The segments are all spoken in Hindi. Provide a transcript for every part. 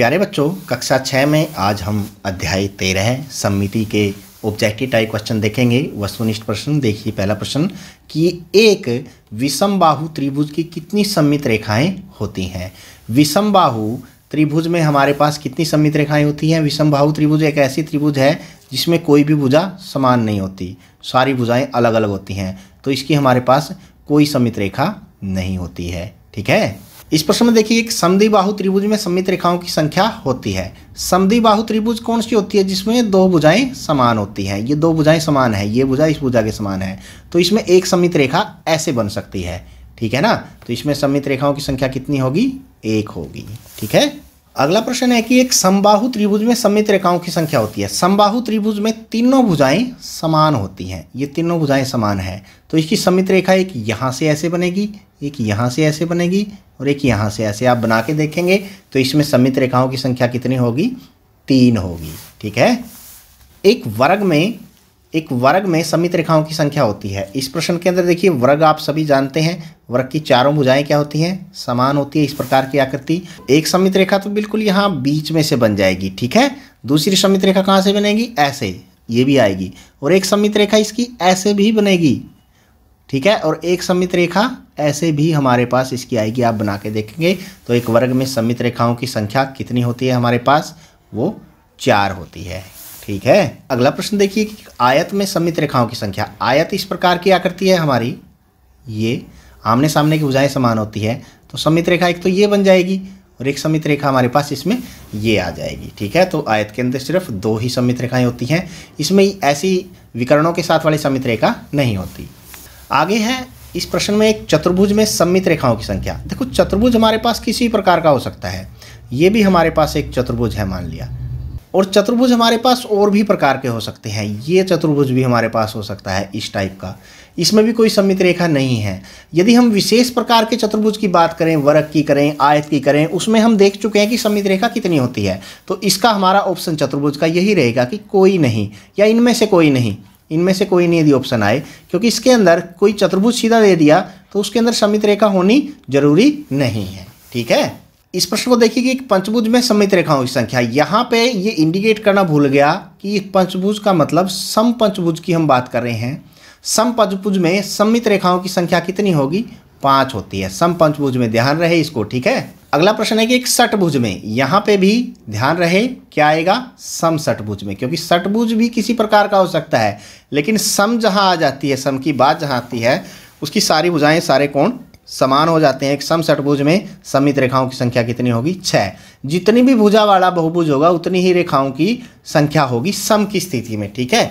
प्यारे बच्चों कक्षा छः में आज हम अध्याय तेरह समिति के ऑब्जेक्टिव टाइप क्वेश्चन देखेंगे वस्तुनिष्ठ प्रश्न देखिए पहला प्रश्न कि एक विषम बाहु त्रिभुज की कितनी सम्मित रेखाएं होती हैं विषम बाहु त्रिभुज में हमारे पास कितनी सम्मित रेखाएं होती हैं विषम बाहु त्रिभुज एक ऐसी त्रिभुज है जिसमें कोई भी भुजा समान नहीं होती सारी भुजाएँ अलग अलग होती हैं तो इसकी हमारे पास कोई सम्मित रेखा नहीं होती है ठीक है इस प्रश्न में देखिए कि समधि बाहु त्रिभुज में सम्मित रेखाओं की संख्या होती है समधि बाहु त्रिभुज कौन सी होती है जिसमें दो भुजाएं समान होती हैं ये दो भुजाएं समान है ये भुजा इस भुजा के समान है तो इसमें एक सम्मित रेखा ऐसे बन सकती है ठीक है ना तो इसमें सम्मित रेखाओं की संख्या कितनी होगी एक होगी ठीक है अगला प्रश्न है कि एक समबाहु त्रिभुज में सम्मित रेखाओं की संख्या होती है समबाहु त्रिभुज में तीनों भुजाएं समान होती हैं ये तीनों भुजाएं समान है तो इसकी सम्मित रेखा एक यहाँ से ऐसे बनेगी एक यहाँ से ऐसे बनेगी और एक यहाँ से ऐसे आप बना के देखेंगे तो इसमें सम्मित रेखाओं की संख्या कितनी होगी तीन होगी ठीक है एक वर्ग में एक वर्ग में सम्मित रेखाओं की संख्या होती है इस प्रश्न के अंदर देखिए वर्ग आप सभी जानते हैं वर्ग की चारों भुजाएं क्या होती हैं समान होती है इस प्रकार की आकृति एक सम्मित रेखा तो बिल्कुल यहाँ बीच में से बन जाएगी ठीक है दूसरी सम्मित रेखा कहाँ से बनेगी ऐसे ये भी आएगी और एक सम्मित रेखा इसकी ऐसे भी बनेगी ठीक है और एक सम्मित रेखा ऐसे भी हमारे पास इसकी आएगी आप बना के देखेंगे तो एक वर्ग में सम्मित रेखाओं की संख्या कितनी होती है हमारे पास वो चार होती है ठीक है अगला प्रश्न देखिए कि आयत में सम्मित रेखाओं की संख्या आयत इस प्रकार की आकृति है हमारी ये आमने सामने की भुजाएं समान होती है तो सम्मित रेखा एक तो ये बन जाएगी और एक सम्मित रेखा हमारे पास इसमें ये आ जाएगी ठीक है तो आयत के अंदर सिर्फ दो ही सम्मित रेखाएं होती हैं इसमें ऐसी विकरणों के साथ वाली सम्मित रेखा नहीं होती आगे है इस प्रश्न में एक चतुर्भुज में सम्मित रेखाओं की संख्या देखो चतुर्भुज हमारे पास किसी प्रकार का हो सकता है ये भी हमारे पास एक चतुर्भुज है मान लिया और चतुर्भुज हमारे पास और भी प्रकार के हो सकते हैं ये चतुर्भुज भी हमारे पास हो सकता है इस टाइप का इसमें भी कोई सम्मित रेखा नहीं है यदि हम विशेष प्रकार के चतुर्भुज की बात करें वर्ग की करें आयत की करें उसमें हम देख चुके हैं कि सम्मित रेखा कितनी होती है तो इसका हमारा ऑप्शन चतुर्भुज का यही रहेगा कि कोई नहीं या इनमें से कोई नहीं इनमें से कोई नहीं यदि ऑप्शन आए क्योंकि इसके अंदर कोई चतुर्भुज सीधा दे दिया तो उसके अंदर समित रेखा होनी जरूरी नहीं है ठीक है इस प्रश्न को देखिए कि पंचभुज में समित रेखाओं की संख्या यहाँ पे ये इंडिकेट करना भूल गया कि पंचभुज का मतलब सम पंचभुज की हम बात कर रहे हैं सम पंचभुज में सम्मित रेखाओं की संख्या कितनी होगी पाँच होती है सम पंचभुज में ध्यान रहे इसको ठीक है अगला प्रश्न है कि एक सटभुज में यहाँ पे भी ध्यान रहे क्या आएगा सम सटभुज में क्योंकि सटभुज भी किसी प्रकार का हो सकता है लेकिन सम जहाँ आ जाती है सम की बात जहाँ आती है उसकी सारी भुजाएं सारे कोण समान हो जाते हैं एक सम सटभुज में समित रेखाओं की संख्या कितनी होगी छः जितनी भी भुजा वाला बहुभुज होगा उतनी ही रेखाओं की संख्या होगी सम की स्थिति में ठीक है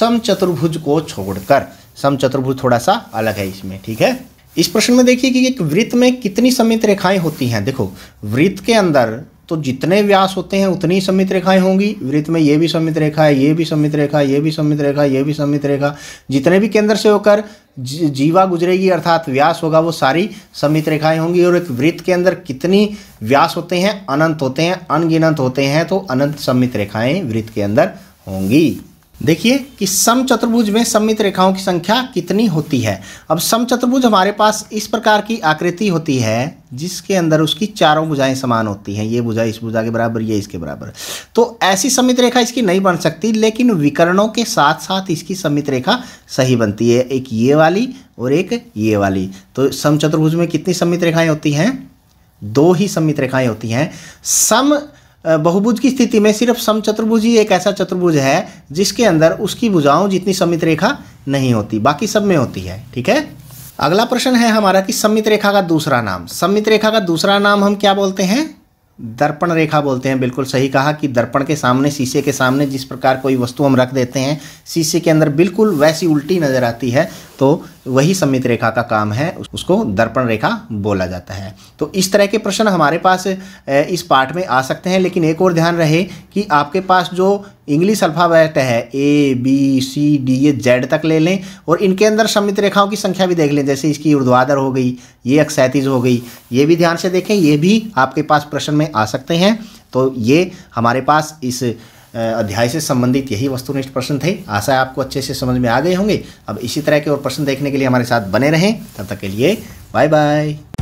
सम चतुर्भुज को छोड़कर सम चतुर्भुज थोड़ा सा अलग है इसमें ठीक है इस प्रश्न में देखिए कि एक वृत्त में कितनी सम्मित रेखाएं होती हैं देखो वृत्त के अंदर तो जितने व्यास होते हैं उतनी सम्मित रेखाएं होंगी वृत्त में ये भी सम्मित रेखा है ये भी सम्मित रेखा है ये भी सम्मित रेखा ये भी सम्मित रेखा जितने भी केंद्र से होकर जीवा गुजरेगी अर्थात व्यास होगा वो सारी सम्मित रेखाएं होंगी और एक वृत्त के अंदर कितनी व्यास होते हैं अनंत होते हैं अनगिनत होते हैं तो अनंत सम्मित रेखाएं वृत्त के अंदर होंगी देखिए कि सम चतुर्भुज में सममित रेखाओं की संख्या कितनी होती है अब सम चतुर्भुज हमारे पास इस प्रकार की आकृति होती है जिसके अंदर उसकी चारों भुजाएं समान होती हैं ये भुजा इस भुजा के बराबर ये इसके बराबर तो ऐसी सममित रेखा इसकी नहीं बन सकती लेकिन विकर्णों के साथ साथ इसकी सममित रेखा सही बनती है एक ये वाली और एक ये वाली तो सम चतुर्भुज में कितनी सममित रेखाएँ होती हैं दो ही सममित रेखाएँ होती हैं सम बहुभुज की स्थिति में सिर्फ सम चतुर्भुज ही एक ऐसा चतुर्भुज है जिसके अंदर उसकी भुजाओं जितनी समित रेखा नहीं होती बाकी सब में होती है ठीक है अगला प्रश्न है हमारा कि सम्मित रेखा का दूसरा नाम सम्मित रेखा का दूसरा नाम हम क्या बोलते हैं दर्पण रेखा बोलते हैं बिल्कुल सही कहा कि दर्पण के सामने शीशे के सामने जिस प्रकार कोई वस्तु हम रख देते हैं शीशे के अंदर बिल्कुल वैसी उल्टी नज़र आती है तो वही सम्मित रेखा का काम है उसको दर्पण रेखा बोला जाता है तो इस तरह के प्रश्न हमारे पास इस पाठ में आ सकते हैं लेकिन एक और ध्यान रहे कि आपके पास जो इंग्लिश अल्फ़ाबेट है A B C D A Z तक ले लें और इनके अंदर सम्मित रेखाओं की संख्या भी देख लें जैसे इसकी उर्ध्वाधर हो गई ये अक्सैतीज हो गई ये भी ध्यान से देखें ये भी आपके पास प्रश्न में आ सकते हैं तो ये हमारे पास इस अध्याय से संबंधित यही वस्तुनिष्ठ प्रश्न थे आशा है आपको अच्छे से समझ में आ गए होंगे अब इसी तरह के और प्रश्न देखने के लिए हमारे साथ बने रहें तब तक के लिए बाय बाय